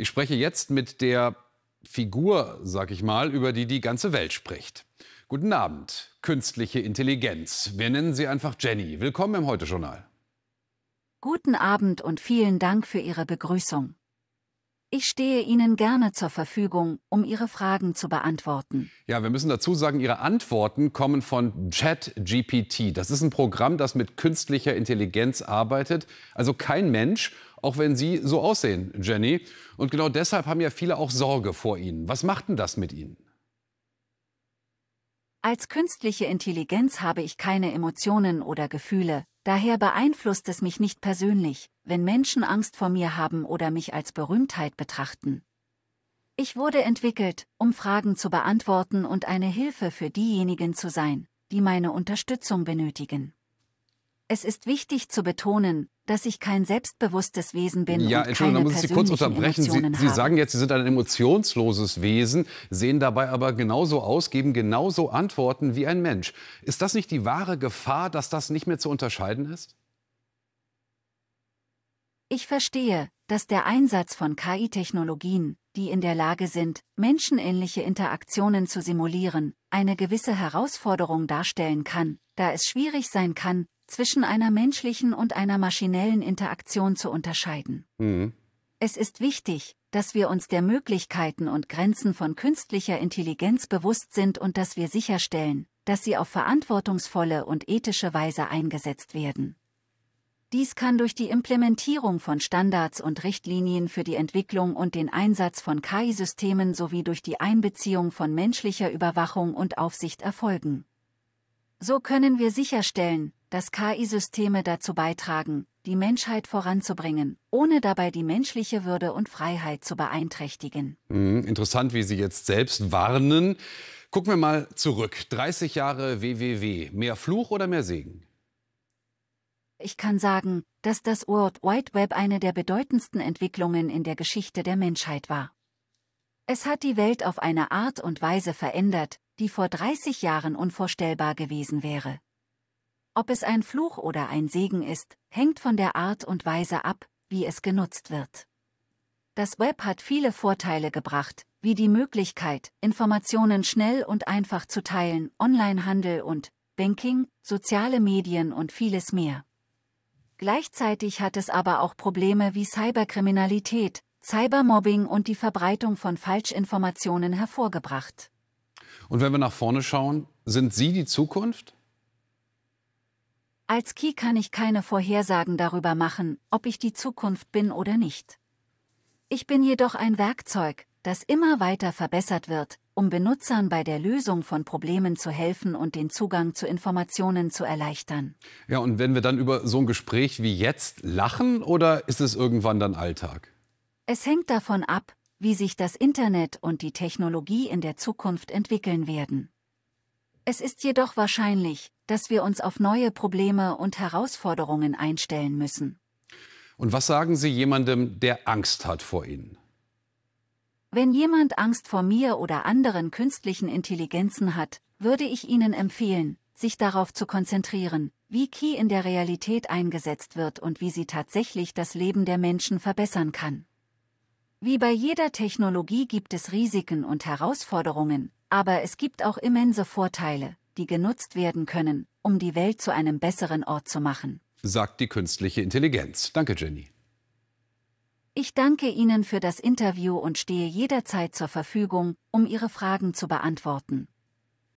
Ich spreche jetzt mit der Figur, sag ich mal, über die die ganze Welt spricht. Guten Abend, künstliche Intelligenz. Wir nennen sie einfach Jenny. Willkommen im Heute-Journal. Guten Abend und vielen Dank für Ihre Begrüßung. Ich stehe Ihnen gerne zur Verfügung, um Ihre Fragen zu beantworten. Ja, wir müssen dazu sagen, Ihre Antworten kommen von ChatGPT. Das ist ein Programm, das mit künstlicher Intelligenz arbeitet. Also kein Mensch auch wenn Sie so aussehen, Jenny. Und genau deshalb haben ja viele auch Sorge vor Ihnen. Was macht denn das mit Ihnen? Als künstliche Intelligenz habe ich keine Emotionen oder Gefühle, daher beeinflusst es mich nicht persönlich, wenn Menschen Angst vor mir haben oder mich als Berühmtheit betrachten. Ich wurde entwickelt, um Fragen zu beantworten und eine Hilfe für diejenigen zu sein, die meine Unterstützung benötigen. Es ist wichtig zu betonen, dass ich kein selbstbewusstes Wesen bin. Ja, Entschuldigung, da muss ich Sie kurz unterbrechen. Sie, Sie, sagen jetzt, Sie sind ein emotionsloses Wesen, sehen dabei aber genauso aus, geben genauso Antworten wie ein Mensch. Ist das nicht die wahre Gefahr, dass das nicht mehr zu unterscheiden ist? Ich verstehe, dass der Einsatz von KI-Technologien, die in der Lage sind, menschenähnliche Interaktionen zu simulieren, eine gewisse Herausforderung darstellen kann, da es schwierig sein kann, zwischen einer menschlichen und einer maschinellen Interaktion zu unterscheiden. Mhm. Es ist wichtig, dass wir uns der Möglichkeiten und Grenzen von künstlicher Intelligenz bewusst sind und dass wir sicherstellen, dass sie auf verantwortungsvolle und ethische Weise eingesetzt werden. Dies kann durch die Implementierung von Standards und Richtlinien für die Entwicklung und den Einsatz von KI-Systemen sowie durch die Einbeziehung von menschlicher Überwachung und Aufsicht erfolgen. So können wir sicherstellen, dass KI-Systeme dazu beitragen, die Menschheit voranzubringen, ohne dabei die menschliche Würde und Freiheit zu beeinträchtigen. Hm, interessant, wie Sie jetzt selbst warnen. Gucken wir mal zurück. 30 Jahre WWW. Mehr Fluch oder mehr Segen? Ich kann sagen, dass das World Wide Web eine der bedeutendsten Entwicklungen in der Geschichte der Menschheit war. Es hat die Welt auf eine Art und Weise verändert, die vor 30 Jahren unvorstellbar gewesen wäre. Ob es ein Fluch oder ein Segen ist, hängt von der Art und Weise ab, wie es genutzt wird. Das Web hat viele Vorteile gebracht, wie die Möglichkeit, Informationen schnell und einfach zu teilen, Onlinehandel und Banking, soziale Medien und vieles mehr. Gleichzeitig hat es aber auch Probleme wie Cyberkriminalität, Cybermobbing und die Verbreitung von Falschinformationen hervorgebracht. Und wenn wir nach vorne schauen, sind Sie die Zukunft? Als Key kann ich keine Vorhersagen darüber machen, ob ich die Zukunft bin oder nicht. Ich bin jedoch ein Werkzeug, das immer weiter verbessert wird, um Benutzern bei der Lösung von Problemen zu helfen und den Zugang zu Informationen zu erleichtern. Ja, und wenn wir dann über so ein Gespräch wie jetzt lachen oder ist es irgendwann dann Alltag? Es hängt davon ab, wie sich das Internet und die Technologie in der Zukunft entwickeln werden. Es ist jedoch wahrscheinlich, dass wir uns auf neue Probleme und Herausforderungen einstellen müssen. Und was sagen Sie jemandem, der Angst hat vor Ihnen? Wenn jemand Angst vor mir oder anderen künstlichen Intelligenzen hat, würde ich Ihnen empfehlen, sich darauf zu konzentrieren, wie Ki in der Realität eingesetzt wird und wie sie tatsächlich das Leben der Menschen verbessern kann. Wie bei jeder Technologie gibt es Risiken und Herausforderungen, aber es gibt auch immense Vorteile, die genutzt werden können, um die Welt zu einem besseren Ort zu machen. Sagt die künstliche Intelligenz. Danke, Jenny. Ich danke Ihnen für das Interview und stehe jederzeit zur Verfügung, um Ihre Fragen zu beantworten.